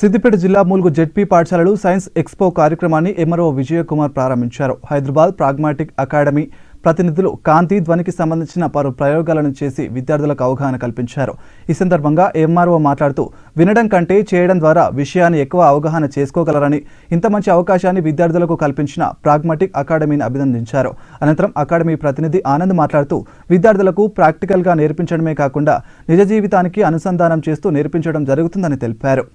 సిద్దిపేట జిల్లా మూలుగు జెడ్పీ పాఠశాలలు science expo కార్యక్రమాన్ని ఎమ్మెల్యే విజయకుమార్ ప్రారంభించారు హైదరాబాద్ ప్రాగ్మాటిక్ అకాడమీ ప్రతినిధులు కాంతి ధ్వనికి సంబంధించిన పలు ప్రయోగాలను చేసి విద్యార్థులకు అవగాహన కల్పించారు ఈ సందర్భంగా ఎంఆర్ఓ మాట్లాడుతూ వినడం కంటే చేయడం ద్వారా విషయాన్ని ఎక్కువ అవగాహన చేసుకోగలరని ఇంత మంచి అవకాశాన్ని విద్యార్థులకు కల్పించిన ప్రాగ్మాటిక్ అకాడమీని అభినందించారు అనంతరం అకాడమీ ప్రతినిధి ఆనంద్ మాట్లాడుతూ విద్యార్థులకు ప్రాక్టికల్గా నేర్పించడమే కాకుండా నిజ జీవితానికి అనుసంధానం చేస్తూ నేర్పించడం జరుగుతుందని తెలిపారు